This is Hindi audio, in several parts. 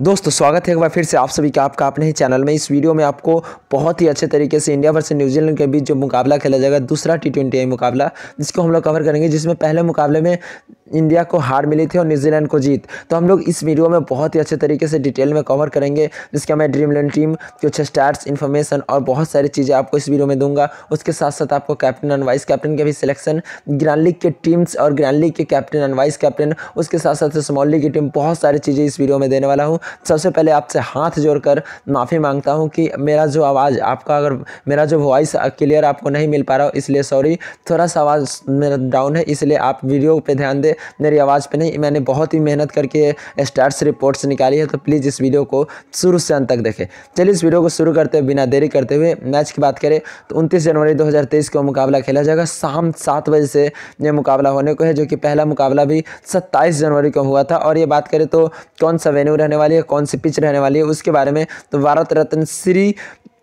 दोस्तों स्वागत है एक बार फिर से आप सभी का आपका अपने ही चैनल में इस वीडियो में आपको बहुत ही अच्छे तरीके से इंडिया वर्सेस न्यूजीलैंड के बीच जो मुकाबला खेला जाएगा दूसरा टी ट्वेंटी मुकाबला जिसको हम लोग कवर करेंगे जिसमें पहले मुकाबले में इंडिया को हार मिली थी और न्यूजीलैंड को जीत तो हम लोग इस वीडियो में बहुत ही अच्छे तरीके से डिटेल में कवर करेंगे जिसके मैं ड्रीम इलेवन टीम कुछ स्टार्स इन्फॉर्मेशन और बहुत सारी चीज़ें आपको इस वीडियो में दूंगा उसके साथ साथ आपको कैप्टन एंड वाइस कैप्टन के भी सिलेक्शन ग्रैंड लीग के टीम्स और ग्रैंड लीग के कैप्टन एंड वाइस कैप्टन उसके साथ साथ स्मॉल लीग की टीम बहुत सारी चीज़ें इस वीडियो में देने वाला हूँ सबसे पहले आपसे हाथ जोड़कर माफ़ी मांगता हूँ कि मेरा जो आवाज़ आपका अगर मेरा जो वॉइस क्लियर आपको नहीं मिल पा रहा हो इसलिए सॉरी थोड़ा सा आवाज़ मेरा डाउन है इसलिए आप वीडियो पे ध्यान दें मेरी आवाज़ पे नहीं मैंने बहुत ही मेहनत करके स्टार्स रिपोर्ट्स निकाली है तो प्लीज़ इस वीडियो को शुरू से अंत तक देखें चलिए इस वीडियो को शुरू करते हुए बिना देरी करते हुए मैच की बात करें तो उनतीस जनवरी दो का मुकाबला खेला जाएगा शाम सात बजे से ये मुकाबला होने को है जो कि पहला मुकाबला भी सत्ताईस जनवरी को हुआ था और ये बात करें तो कौन सा वेन्यू रहने वाली वाली है कौन सी पिच रहने वाली है उसके बारे में तो भारत रत्न श्री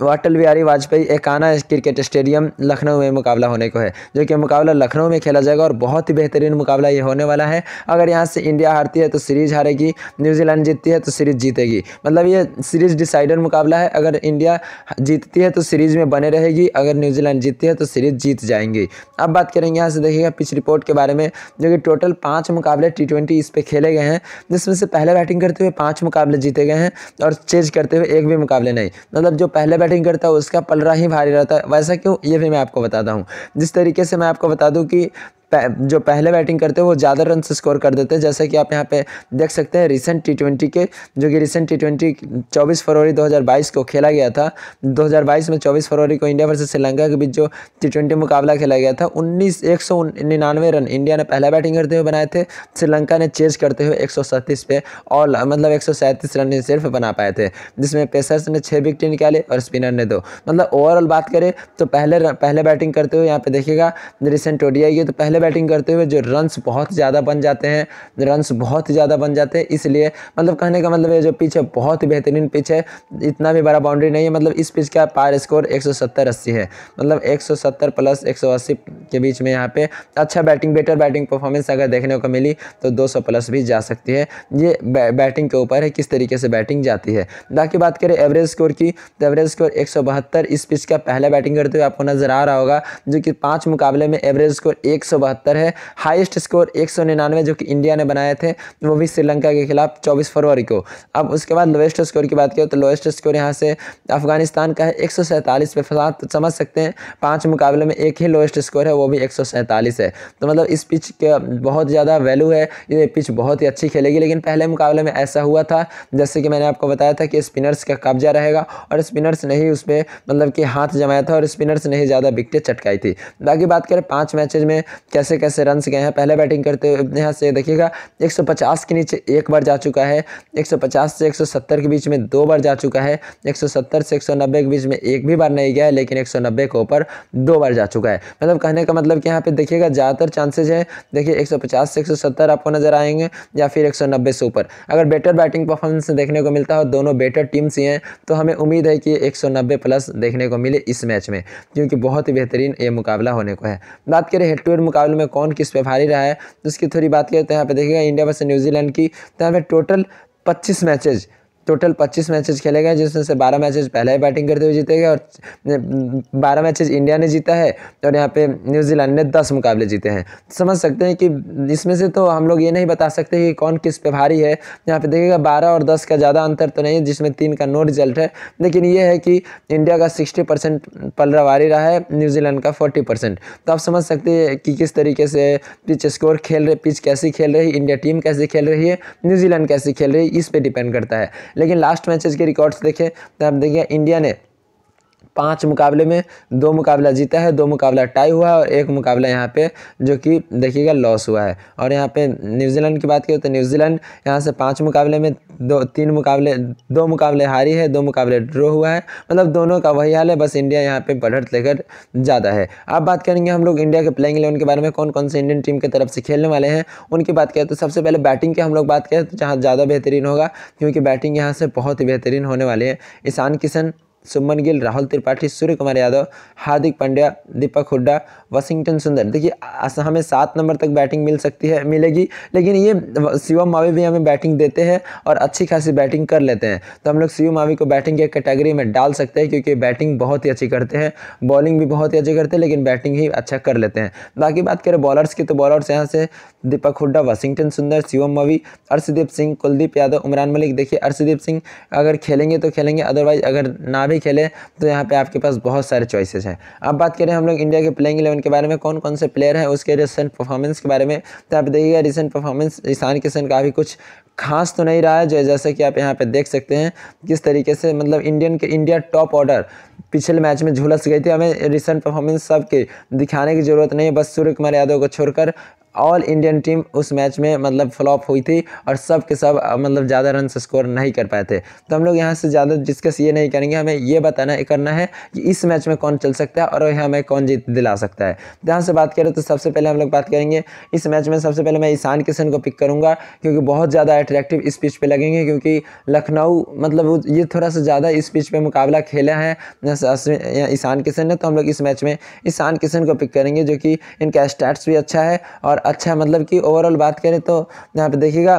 अटल बिहारी वाजपेयी एकाना क्रिकेट स्टेडियम लखनऊ में मुकाबला होने को है जो कि मुकाबला लखनऊ में खेला जाएगा और बहुत ही बेहतरीन मुकाबला ये होने वाला है अगर यहाँ से इंडिया हारती है तो सीरीज़ हारेगी न्यूजीलैंड जीतती है तो सीरीज़ जीतेगी मतलब ये सीरीज़ डिसाइडर मुकाबला है अगर इंडिया जीतती है तो सीरीज़ में बने रहेगी अगर न्यूजीलैंड जीतती है तो सीरीज़ जीत जाएंगी अब बात करेंगे यहाँ से देखिएगा पिच रिपोर्ट के बारे में जो कि टोटल पाँच मुकाबले टी इस पर खेले गए हैं जिसमें से पहले बैटिंग करते हुए पाँच मुकाबले जीते गए हैं और चेज करते हुए एक भी मुकाबले नहीं मतलब जो पहले बैटिंग करता है उसका पलरा ही भारी रहता है वैसा क्यों ये भी मैं आपको बताता हूँ जिस तरीके से मैं आपको बता दूँ कि जो पहले बैटिंग करते हैं वो ज़्यादा रन स्कोर कर देते हैं जैसे कि आप यहाँ पे देख सकते हैं रिसेंट टी के जो कि रिसेंट टी ट्वेंटी फरवरी 2022 को खेला गया था 2022 में 24 फरवरी को इंडिया वर्सेज श्रीलंका के बीच जो टी मुकाबला खेला गया था उन्नीस एक रन इंडिया ने पहला बैटिंग करते हुए बनाए थे श्रीलंका ने चेज करते हुए एक पे ऑल मतलब एक रन सिर्फ बना पाए थे जिसमें पेसर्स ने छः विकेट निकाले और स्पिनर ने दो मतलब ओवरऑल बात करें तो पहले पहले बैटिंग करते हुए यहाँ पे देखिएगा रिसेंट ओडीआई है तो पहले बैटिंग करते हुए जो रन्स बहुत ज़्यादा बन जाते हैं रन्स बहुत ज़्यादा बन जाते हैं इसलिए मतलब कहने का मतलब ये जो पिच है बहुत ही बेहतरीन पिच है इतना भी बड़ा बाउंड्री नहीं है मतलब इस पिच का पार स्कोर एक सौ है मतलब एक प्लस एक के बीच में यहाँ पे अच्छा बैटिंग बेटर बैटिंग परफॉर्मेंस अगर देखने को मिली तो दो प्लस भी जा सकती है ये बैटिंग के ऊपर है किस तरीके से बैटिंग जाती है बाकी बात करें एवरेज स्कोर की तो एवरेज स्कोर एक इस पिच का पहला बैटिंग करते हुए आपको नज़र आ रहा होगा जो कि पांच मुकाबले में एवरेज स्कोर एक सौ बहत्तर है हाईएस्ट स्कोर एक जो कि इंडिया ने बनाए थे वो भी श्रीलंका के खिलाफ चौबीस फरवरी को अब उसके बाद लोएस्ट स्कोर की बात करें तो लोएस्ट स्कोर यहाँ से अफगानिस्तान का है एक पे तो समझ सकते हैं पाँच मुकाबले में एक ही लोएस्ट स्कोर है वो भी एक है तो मतलब इस पिच का बहुत ज़्यादा वैल्यू है ये पिच बहुत ही अच्छी खेलेगी लेकिन पहले मुकाबले में ऐसा हुआ था जैसे कि मैंने आपको बताया था कि स्पिनर्स का कब्जा रहेगा और स्पिनर्स ने ही पर मतलब कि हाथ जमाया था और स्पिनर्स ने ही ज़्यादा विकटें चटकाई थी बाकी बात करें पाँच मैच में क्या कैसे कैसे रन्स गए हैं पहले बैटिंग करते हुए यहाँ से देखिएगा 150 के नीचे एक बार जा चुका है 150 से 170 के बीच में दो बार जा चुका है 170 से 190 के बीच में एक भी बार नहीं गया है लेकिन 190 के ऊपर दो बार जा चुका है मतलब कहने का मतलब कि यहाँ पे देखिएगा ज़्यादातर चांसेज है देखिए एक से एक आपको नज़र आएंगे या फिर एक से ऊपर अगर बेटर बैटिंग परफॉर्मेंस देखने को मिलता है दोनों बेटर टीम्स ही हैं तो हमें उम्मीद है कि एक प्लस देखने को मिले इस मैच में क्योंकि बहुत ही बेहतरीन ये मुकाबला होने को है बात करें हेड टू हेड मुकाबला वन में कौन किस पे भारी रहा है तो उसकी थोड़ी बात करें तो यहाँ पे देखिएगा इंडिया वर्सेज न्यूजीलैंड की तो यहाँ पे टोटल पच्चीस मैचेज टोटल 25 मैचेस खेले गए जिसमें से 12 मैचेस पहले ही बैटिंग करते हुए जीते गए और 12 मैचेस इंडिया ने जीता है और यहाँ पे न्यूजीलैंड ने 10 मुकाबले जीते हैं समझ सकते हैं कि इसमें से तो हम लोग ये नहीं बता सकते कि कौन किस पे भारी है यहाँ पे देखिएगा 12 और 10 का ज़्यादा अंतर तो नहीं है जिसमें तीन का नो रिजल्ट है लेकिन ये है कि इंडिया का सिक्सटी परसेंट पलरावारी रहा है न्यूजीलैंड का फोर्टी तो आप समझ सकते हैं कि किस तरीके से पिच स्कोर खेल रहे पिच कैसी खेल रही इंडिया टीम कैसी खेल रही है न्यूजीलैंड कैसी खेल रही है इस पर डिपेंड करता है लेकिन लास्ट मैचेस के रिकॉर्ड्स देखें तो आप देखिए इंडिया ने पाँच मुकाबले में दो मुकाबला जीता है दो मुकाबला टाई हुआ है और एक मुकाबला यहाँ पे जो कि देखिएगा लॉस हुआ है और यहाँ पे न्यूजीलैंड की बात करें तो न्यूजीलैंड यहाँ से पाँच मुकाबले में दो तीन मुकाबले दो मुकाबले हारी है दो मुकाबले ड्रो हुआ है मतलब दोनों का वही हाल है बस इंडिया यहाँ पर बढ़त लेकर ज़्यादा है अब बात करेंगे हम लोग इंडिया के प्लेइंग इलेवन के बारे में कौन कौन से इंडियन टीम की तरफ से खेलने वाले हैं उनकी बात करें तो सबसे पहले बैटिंग की हम लोग बात करें तो जहाँ ज़्यादा बेहतरीन होगा क्योंकि बैटिंग यहाँ से बहुत ही बेहतरीन होने वाली है ईशान किशन सुमन गिल राहुल त्रिपाठी सूर्य कुमार यादव हार्दिक पांड्या दीपक हुड्डा वाशिंगटन सुंदर देखिए हमें सात नंबर तक बैटिंग मिल सकती है मिलेगी लेकिन ये शिवम मावी भी हमें बैटिंग देते हैं और अच्छी खासी बैटिंग कर लेते हैं तो हम लोग शिवम मावी को बैटिंग के कैटेगरी में डाल सकते हैं क्योंकि बैटिंग बहुत ही अच्छी करते हैं बॉलिंग भी बहुत ही अच्छी करते हैं लेकिन बैटिंग ही अच्छा कर लेते हैं बाकी बात करें बॉलर्स की तो बॉलर्स यहाँ से दीपक हुड्डा वाशिंगटन सुंदर शिवम मावी अर्शदीप सिंह कुलदीप यादव उमरान मलिक देखिए अर्शदीप सिंह अगर खेलेंगे तो खेलेंगे अदरवाइज अगर ना भी खेलें तो यहाँ पे आपके पास बहुत सारे चॉइसेस हैं अब बात करें हम लोग इंडिया के प्लेइंग इलेवन के बारे में कौन कौन से प्लेयर हैं उसके रिसेंट परफॉर्मेंस के बारे में तो आप देखिएगा रिसेंट परफॉर्मेंस ईशान किशन का भी कुछ खास तो नहीं रहा है जो जैसे कि आप यहाँ पे देख सकते हैं किस तरीके से मतलब इंडियन के इंडिया टॉप ऑर्डर पिछले मैच में झुलस गई थी हमें रिसेंट परफॉर्मेंस सब के दिखाने की ज़रूरत नहीं है बस सूर्य कुमार यादव को छोड़कर ऑल इंडियन टीम उस मैच में मतलब फ्लॉप हुई थी और सब के सब मतलब ज़्यादा रन स्कोर नहीं कर पाए थे तो हम लोग यहाँ से ज़्यादा डिस्कस ये नहीं करेंगे हमें ये बताना करना है कि इस मैच में कौन चल सकता है और हमें कौन जीत दिला सकता है जहाँ तो से बात करें तो सबसे पहले हम लोग बात करेंगे इस मैच में सबसे पहले मैं ईशान किशन को पिक करूँगा क्योंकि बहुत ज़्यादा अट्रैक्टिव इस पिच पर लगेंगे क्योंकि लखनऊ मतलब ये थोड़ा सा ज़्यादा इस पिच पर मुकाबला खेला है ईशान किशन ने तो हम लोग इस मैच में ईशान किशन को पिक करेंगे जो कि इनका स्टैट्स भी अच्छा है और अच्छा मतलब कि ओवरऑल बात करें तो यहाँ पे देखिएगा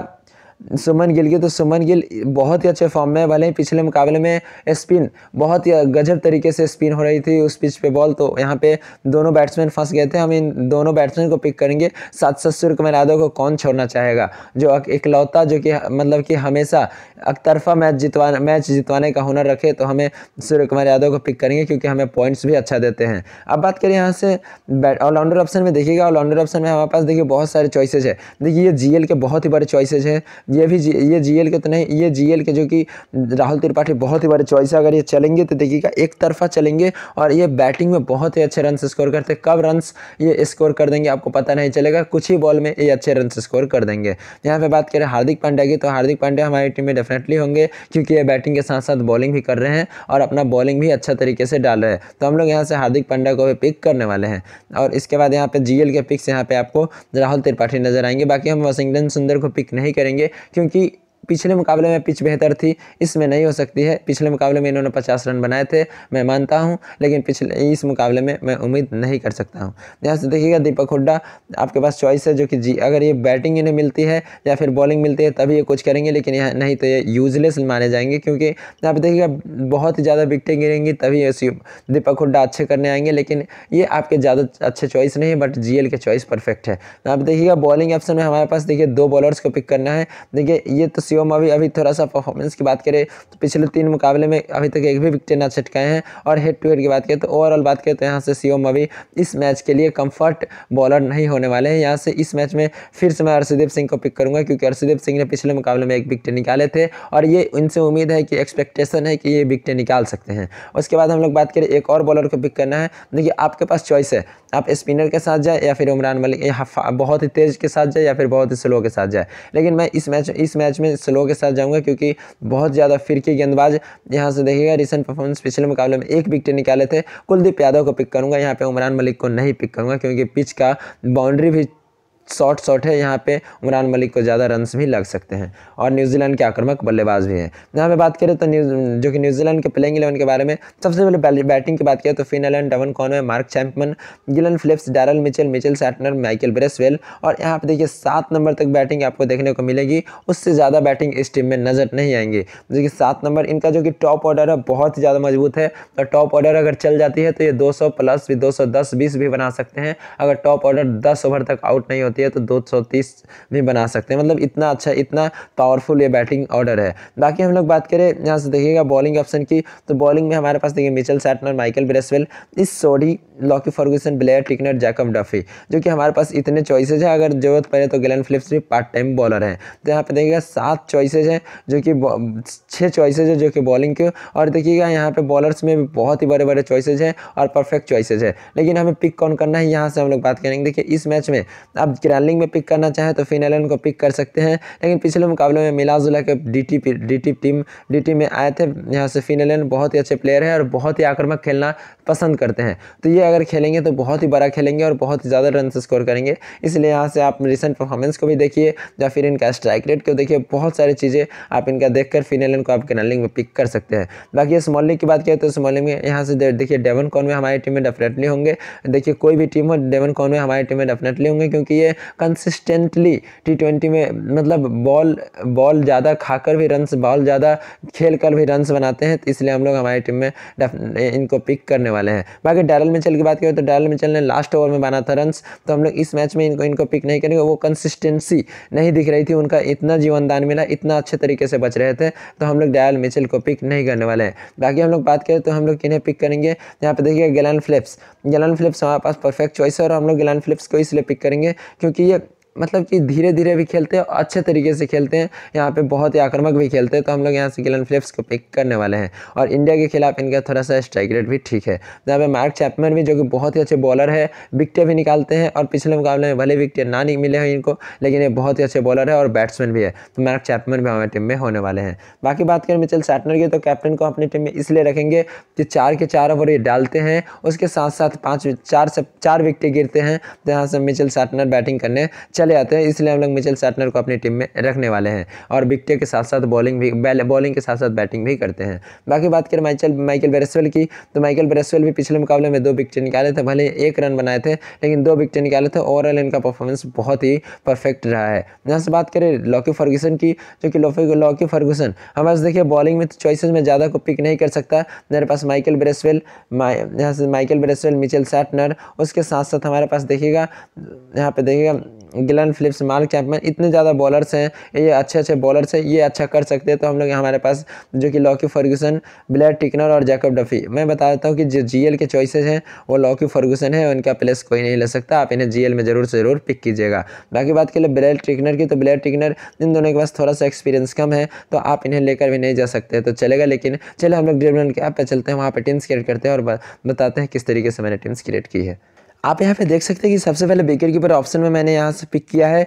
सुमन गिल की तो सुमन गिल बहुत ही अच्छे फॉर्म में भले ही पिछले मुकाबले में स्पिन बहुत ही गजब तरीके से स्पिन हो रही थी उस पिच पे बॉल तो यहाँ पे दोनों बैट्समैन फंस गए थे हम इन दोनों बैट्समैन को पिक करेंगे साथ साथ सूर्यकुमार यादव को कौन छोड़ना चाहेगा जो इकलौता जो कि मतलब कि हमेशा अकतरफा मैच जितवा मैच जितवाने का हुनर रखे तो हमें सूर्य कुमार यादव को पिक करेंगे क्योंकि हमें पॉइंट्स भी अच्छा देते हैं अब बात करें यहाँ से ऑलराउंडर ऑप्शन में देखिएगा ऑलराउंडर ऑप्शन में हमारे पास देखिए बहुत सारे चॉइसेज है देखिए ये जी के बहुत ही बड़े चॉइसेज हैं ये भी जी ये जीएल के तो नहीं ये जीएल के जो कि राहुल त्रिपाठी बहुत ही बड़े चॉइस है अगर ये चलेंगे तो देखिएगा एक तरफा चलेंगे और ये बैटिंग में बहुत ही अच्छे रन स्कोर करते कब रन ये स्कोर कर देंगे आपको पता नहीं चलेगा कुछ ही बॉल में ये अच्छे रन स्कोर कर देंगे यहाँ पर बात करें हार्दिक पांड्या की तो हार्दिक पांड्या हमारी टीम में डेफिनेटली होंगे क्योंकि ये बैटिंग के साथ साथ बॉलिंग भी कर रहे हैं और अपना बॉलिंग भी अच्छा तरीके से डाल रहे हैं तो हम लोग यहाँ से हार्दिक पांड्या को भी पिक करने वाले हैं और इसके बाद यहाँ पर जीएल के पिक्स यहाँ पे आपको राहुल त्रिपाठी नजर आएंगे बाकी हम वाशिंगटन सुंदर को पिक नहीं करेंगे 兄弟。पिछले मुकाबले में पिच बेहतर थी इसमें नहीं हो सकती है पिछले मुकाबले में इन्होंने पचास रन बनाए थे मैं मानता हूँ लेकिन पिछले इस मुकाबले में मैं उम्मीद नहीं कर सकता हूँ यहाँ से देखिएगा दीपक हुड्डा आपके पास चॉइस है जो कि जी अगर ये बैटिंग इन्हें मिलती है या फिर बॉलिंग मिलती है तभी ये कुछ करेंगे लेकिन यहाँ नहीं तो ये यूजलेस माने जाएंगे क्योंकि यहाँ पर देखिएगा बहुत ही ज़्यादा विकटें गिरेंगी तभी दीपक हुड्डा अच्छे करने आएंगे लेकिन ये आपके ज़्यादा अच्छे चॉइस नहीं है बट जी के चॉइस परफेक्ट है आप देखिएगा बॉलिंग ऑप्शन में हमारे पास देखिए दो बॉलर्स को पिक करना है देखिए ये तो सीओ में भी अभी थोड़ा सा परफॉर्मेंस की बात करें तो पिछले तीन मुकाबले में अभी तक एक भी विकटें ना छटकाए हैं और हेड टू हेड की बात करें तो ओवरऑल बात करें तो यहाँ से सीओ मवी इस मैच के लिए कम्फर्ट बॉलर नहीं होने वाले हैं यहाँ से इस मैच में फिर से मैं अर्षदीप सिंह को पिक करूँगा क्योंकि अर्षदीप सिंह ने पिछले मुकाबले में एक विकटें निकाले थे और ये इनसे उम्मीद है कि एक्सपेक्टेशन है कि ये विकटें निकाल सकते हैं उसके बाद हम लोग बात करें एक और बॉलर को पिक करना है देखिए आपके पास चॉइस है आप स्पिनर के साथ जाए या फिर उमरान मलिक बहुत ही तेज़ के साथ जाए या फिर बहुत ही स्लो के साथ जाए लेकिन मैं इस मैच इस मैच में स्लो के साथ जाऊँगा क्योंकि बहुत ज़्यादा फिरकी गेंदबाज यहाँ से देखिएगा रिसेंट परफॉर्मेंस पिछले मुकाबले में एक विकेट निकाले थे कुलदीप यादव को पिक करूँगा यहाँ पर उमरान मलिक को नहीं पिक करूँगा क्योंकि पिच का बाउंड्री भी शॉट शॉट है यहाँ पे उमरान मलिक को ज़्यादा रन्स भी लग सकते हैं और न्यूजीलैंड के आक्रमक बल्लेबाज भी हैं यहाँ पे बात करें तो न्यूज जो कि न्यूजीलैंड के प्लेइंग इलेवन के बारे में सबसे पहले बैटिंग की बात करें तो फिन एलन डवन है Mark Chapman Glenn Phillips Daryl Mitchell Mitchell Santner Michael Bracewell और यहाँ पर देखिए सात नंबर तक बैटिंग आपको देखने को मिलेगी उससे ज़्यादा बैटिंग इस टीम में नज़र नहीं आएंगे जो कि सात नंबर इनका जो कि टॉप ऑर्डर है बहुत ही ज़्यादा मजबूत है और टॉप ऑर्डर अगर चल जाती है तो ये दो प्लस भी दो सौ भी बना सकते हैं अगर टॉप ऑर्डर दस ओवर तक आउट नहीं होता होती है तो दो भी बना सकते हैं मतलब इतना अच्छा इतना पावरफुल ये बैटिंग ऑर्डर है बाकी हम लोग बात करें यहाँ से देखिएगा बॉलिंग ऑप्शन की तो बॉलिंग में हमारे पास देखिए Mitchell Santner Michael Bracewell Ish Sodhi Lockie Ferguson Blair Tickner Jacob Duffy जो कि हमारे पास इतने चॉइसेज हैं अगर जरूरत पड़े तो गिलन फिलिप्स भी पार्ट टाइम बॉलर हैं तो यहाँ पे देखिएगा सात चॉइसेज हैं जो कि छः चॉइसेज है जो कि बॉलिंग के और देखिएगा यहाँ पे बॉलर्स में भी बहुत ही बड़े बड़े चॉइसेज हैं और परफेक्ट चॉइसेज है लेकिन हमें पिक कौन करना है यहाँ से हम लोग बात करेंगे देखिए इस मैच में अब किरानलिंग में पिक करना चाहें तो फिन एलन को पिक कर सकते हैं लेकिन पिछले मुकाबले में मिलाजुला के D T team D T में आए थे यहाँ से फिन एलन बहुत ही अच्छे प्लेयर हैं और बहुत ही आक्रमक खेलना पसंद करते हैं तो ये अगर खेलेंगे तो बहुत ही बड़ा खेलेंगे और बहुत ही ज़्यादा रन स्कोर करेंगे इसलिए यहाँ से आप रिसेंट परफॉर्मेंस को भी देखिए या फिर इनका स्ट्राइक रेट को देखिए बहुत सारी चीज़ें आप इनका देखकर फिनलैंड को आप कैनलिंग में पिक कर सकते हैं बाकी स्मॉल लीग की बात करें तो स्मॉल लीग में यहाँ से देखिए डेवन कॉन में हमारी टीम में डेफिनेटली होंगे देखिए कोई भी टीम हो डेवन कॉन में हमारी टीम में डेफिनेटली होंगे क्योंकि ये कंसिस्टेंटली टी ट्वेंटी में मतलब बॉल बॉल ज़्यादा खाकर भी रन्स बॉल ज़्यादा खेल कर भी रन्स बनाते हैं तो इसलिए हम लोग हमारी टीम में इनको पिक करने वाले हैं बाकी डैरल मिचल की बात करें तो डैरल मिचल ने लास्ट ओवर में बना था रन्स तो हम लोग इस मैच में इनको इनको पिक नहीं करेंगे वो कंसिस्टेंसी नहीं दिख रही थी उनका इतना जीवनदान मिला इतना अच्छे तरीके से बच रहे थे तो हम लोग डैरल मिचल को पिक नहीं करने वाले हैं बाकी हम लोग बात करें तो हम लोग किन्हें पिक करेंगे यहाँ पर देखिए गैलान फ्लिप्स गैलान फ्लिप्स हमारे पास परफेक्ट चॉइस है और हम लोग गैलान फ्लिप्स को इसलिए पिक करेंगे क्योंकि ये मतलब कि धीरे धीरे भी खेलते हैं अच्छे तरीके से खेलते हैं यहाँ पे बहुत ही आक्रामक भी खेलते हैं तो हम लोग यहाँ से गिलन फिलिप्स को पिक करने वाले हैं और इंडिया के खिलाफ इनका थोड़ा सा स्ट्राइक रेट भी ठीक है यहाँ पे मार्क चैपमैन भी जो कि बहुत ही अच्छे बॉलर है विकटें भी निकालते हैं और पिछले मुकाबले में भले विकटें ना नहीं मिले हैं इनको लेकिन ये बहुत ही अच्छे बॉलर है और बैट्समैन भी है तो मार्क चैपमैन भी हमारी टीम में होने वाले हैं बाकी बात करें मिचल सैटनर की तो कैप्टन को अपनी टीम में इसलिए रखेंगे कि चार के चार ओवर ये डालते हैं उसके साथ साथ पाँच चार से चार विकटें गिरते हैं जहाँ तो से मिचल सैटनर बैटिंग करने चले आते हैं इसलिए हम लोग मिचेल सैटनर को अपनी टीम में रखने वाले हैं और बिकटे के साथ साथ बॉलिंग भी बॉलिंग के साथ साथ बैटिंग भी करते हैं बाकी बात करें माइचल माइकल बेरेसवेल की तो माइकल बेरेसवेल भी पिछले मुकाबले में दो विकेट निकाले थे भले एक रन बनाए थे लेकिन दो विकेट निकाले थे ओवरऑल इनका परफॉर्मेंस बहुत ही परफेक्ट रहा है जहाँ से बात करें लॉकी फर्गूसन की जो कि लॉकी फर्गूसन हमारे देखिए बॉलिंग में चॉइसेस में ज़्यादा को पिक नहीं कर सकता मेरे पास माइकल बेरेसवेल यहाँ से माइकल बेरेसवेल मिचेल सैटनर उसके साथ साथ हमारे पास देखिएगा यहाँ पे देखिएगा ग्लन फिलिप्स मार्क चैपमैन इतने ज़्यादा बॉलर्स हैं ये अच्छे अच्छे बॉलर्स हैं ये अच्छा कर सकते हैं तो हम लोग हमारे पास जो कि लॉकी फर्गूसन ब्लैड टिकनर और जैकब डफी मैं बता देता हूँ कि जो जी के चॉइसेज हैं वो लॉकी फर्गूसन है उनका प्लेस कोई नहीं ले सकता आप इन्हें जी में ज़रूर से ज़रूर पिक कीजिएगा बाकी बात के लिए ब्लैड टिकनर की तो ब्लैड टिकनर इन दोनों के पास थोड़ा सा एक्सपीरियंस कम है तो आप इन्हें लेकर भी नहीं जा सकते तो चलेगा लेकिन चले हम लोग के ऐप पर चलते हैं वहाँ पर टीम्स क्रिएट करते हैं और बताते हैं किस तरीके से मैंने टीम्स क्रिएट की है आप यहाँ पे देख सकते हैं कि सबसे पहले बेकर कीपर ऑप्शन में मैंने यहाँ से पिक किया है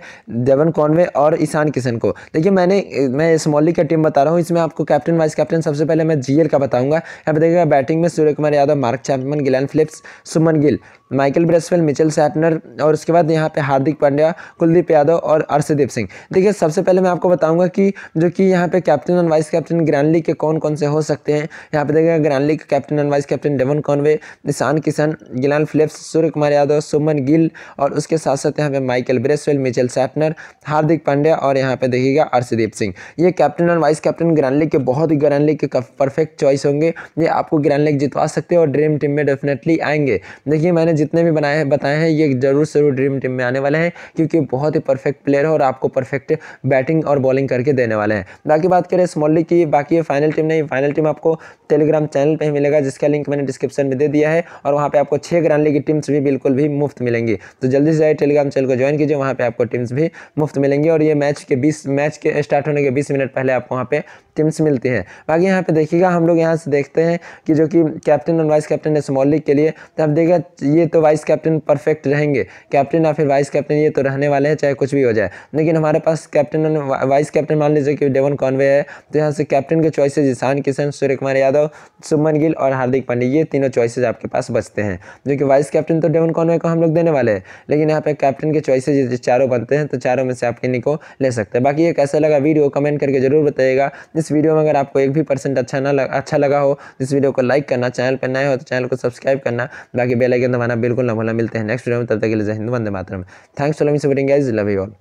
देवन कॉनवे और ईशान किशन को देखिए मैंने मैं स्मॉल का टीम बता रहा हूँ इसमें आपको कैप्टन वाइस कैप्टन सबसे पहले मैं जीएल का बताऊंगा यहाँ पे देखिएगा बैटिंग में Surya Kumar Yadav Mark Chapman Glenn Phillips Shubman Gill Michael Bracewell Mitchell Santner और उसके बाद यहाँ पे हार्दिक पांड्या कुलदीप यादव और अर्षदीप सिंह देखिए सबसे पहले मैं आपको बताऊंगा कि जो कि यहाँ पे कैप्टन और वाइस कैप्टन ग्रैंड लीग के कौन कौन से हो सकते हैं यहाँ पे देखिए grand league captain and vice captain Devon Conway Ishan Kishan Glenn Phillips Surya Kumar Yadav Shubman Gill और उसके साथ साथ यहाँ पे Michael Bracewell Mitchell Santner Hardik Pandya और यहाँ पे देखिएगा अर्षदीप सिंह ये captain and vice captain grand league के बहुत ही ग्रैंड लीग के परफेक्ट चॉइस होंगे ये आपको ग्रैंड लीग जितवा सकते हैं और ड्रीम टीम में डेफिनेटली आएंगे देखिए मैंने जितने भी बनाए हैं बताए हैं ये जरूर जरूर ड्रीम टीम में आने वाले हैं क्योंकि बहुत ही परफेक्ट प्लेयर है और आपको परफेक्ट बैटिंग और बॉलिंग करके देने वाले हैं बाकी बात करें स्मॉल लीग की बाकी फाइनल टीम नहीं फाइनल टीम आपको टेलीग्राम चैनल पर ही मिलेगा जिसका लिंक मैंने डिस्क्रिप्शन में दे दिया है और वहाँ पर आपको छः ग्रांड लीग की टीम्स भी बिल्कुल भी मुफ्त मिलेंगी तो जल्दी से जाए टेलीग्राम चैनल को ज्वाइन कीजिए वहाँ पर आपको टीम्स भी मुफ्त मिलेंगी और ये मैच के बीस मैच के स्टार्ट होने के बीस मिनट पहले आपको वहाँ पर टीम्स मिलती हैं बाकी यहाँ पे देखिएगा हम लोग यहाँ से देखते हैं कि जो कि कैप्टन और वाइस कैप्टन है स्मॉल लीग के लिए तो आप देखिएगा ये लिए तो वाइस कैप्टन परफेक्ट रहेंगे कैप्टन या फिर वाइस कैप्टन ये तो रहने वाले हैं चाहे कुछ भी हो जाए लेकिन हमारे पास कैप्टन वाइस कैप्टन मान लीजिए कि डेवन कॉन्वे है तो यहाँ से कैप्टन के चॉइसेज ईशान किशन सूर्य कुमार यादव सुमन गिल और हार्दिक पांडे ये तीनों चॉइसेज आपके पास बचते हैं जो कि वाइस कैप्टन तो डेवन कॉन्वे को हम लोग देने वाले हैं लेकिन यहाँ पर कैप्टन के चॉइसेज चारों बनते हैं तो चारों में से आप किन्हीं को ले सकते हैं बाकी ये कैसा लगा वीडियो कमेंट करके जरूर बताइएगा इस वीडियो में अगर आपको एक भी परसेंट अच्छा ना अच्छा लगा हो इस वीडियो को लाइक करना चैनल पर नए हो तो चैनल को सब्सक्राइब करना बाकी बेलाइकन दबाना बिल्कुल ना भूलना मिलते हैं नेक्स्ट वीडियो में तब तक के लिए Jai Hind Vande Mataram thanks for loving supporting guys love you all